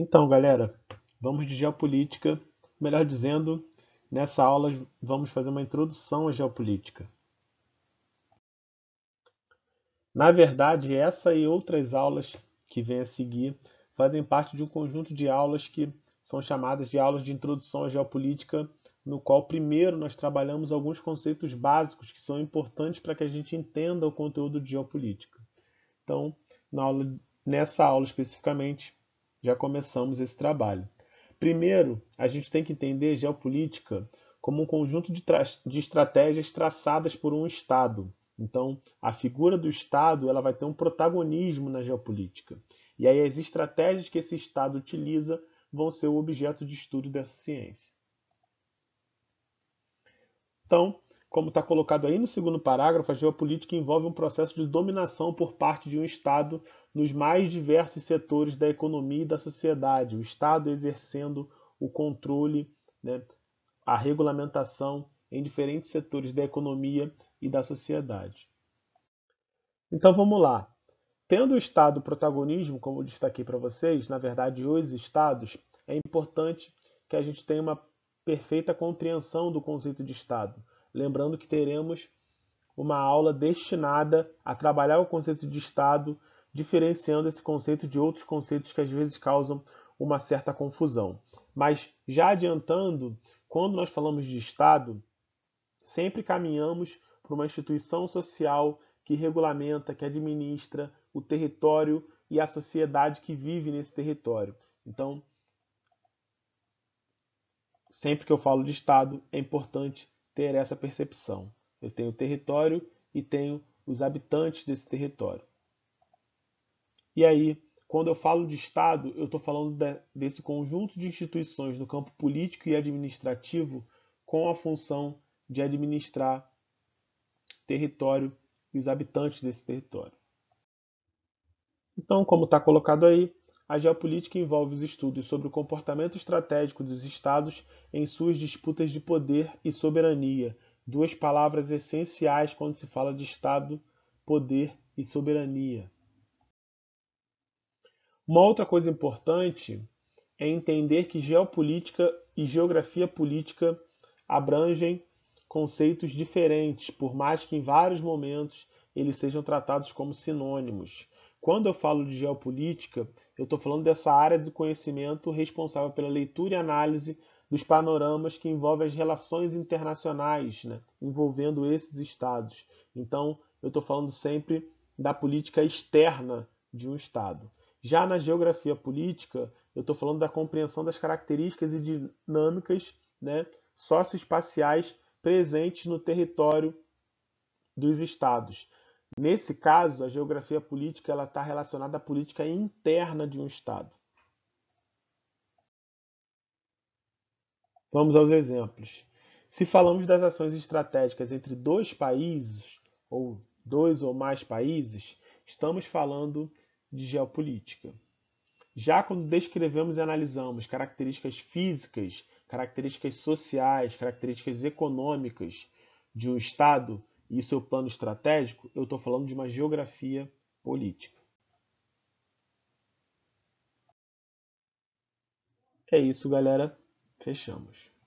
Então, galera, vamos de geopolítica. Melhor dizendo, nessa aula vamos fazer uma introdução à geopolítica. Na verdade, essa e outras aulas que vêm a seguir fazem parte de um conjunto de aulas que são chamadas de aulas de introdução à geopolítica, no qual primeiro nós trabalhamos alguns conceitos básicos que são importantes para que a gente entenda o conteúdo de geopolítica. Então, aula, nessa aula especificamente, já começamos esse trabalho. Primeiro, a gente tem que entender geopolítica como um conjunto de, de estratégias traçadas por um Estado. Então, a figura do Estado ela vai ter um protagonismo na geopolítica. E aí, as estratégias que esse Estado utiliza vão ser o objeto de estudo dessa ciência. Então, como está colocado aí no segundo parágrafo, a geopolítica envolve um processo de dominação por parte de um Estado nos mais diversos setores da economia e da sociedade, o Estado exercendo o controle, né, a regulamentação em diferentes setores da economia e da sociedade. Então vamos lá. Tendo o Estado protagonismo, como eu destaquei para vocês, na verdade, os Estados, é importante que a gente tenha uma perfeita compreensão do conceito de Estado Lembrando que teremos uma aula destinada a trabalhar o conceito de Estado, diferenciando esse conceito de outros conceitos que às vezes causam uma certa confusão. Mas já adiantando, quando nós falamos de Estado, sempre caminhamos para uma instituição social que regulamenta, que administra o território e a sociedade que vive nesse território. Então, sempre que eu falo de Estado, é importante ter essa percepção. Eu tenho o território e tenho os habitantes desse território. E aí, quando eu falo de Estado, eu estou falando de, desse conjunto de instituições no campo político e administrativo com a função de administrar território e os habitantes desse território. Então, como está colocado aí, a geopolítica envolve os estudos sobre o comportamento estratégico dos Estados em suas disputas de poder e soberania, duas palavras essenciais quando se fala de Estado, poder e soberania. Uma outra coisa importante é entender que geopolítica e geografia política abrangem conceitos diferentes, por mais que em vários momentos eles sejam tratados como sinônimos. Quando eu falo de geopolítica, eu estou falando dessa área do conhecimento responsável pela leitura e análise dos panoramas que envolvem as relações internacionais, né, envolvendo esses estados. Então, eu estou falando sempre da política externa de um estado. Já na geografia política, eu estou falando da compreensão das características e dinâmicas né, socioespaciais presentes no território dos estados. Nesse caso, a geografia política ela está relacionada à política interna de um Estado. Vamos aos exemplos. Se falamos das ações estratégicas entre dois países, ou dois ou mais países, estamos falando de geopolítica. Já quando descrevemos e analisamos características físicas, características sociais, características econômicas de um Estado, e seu plano estratégico, eu estou falando de uma geografia política. É isso, galera. Fechamos.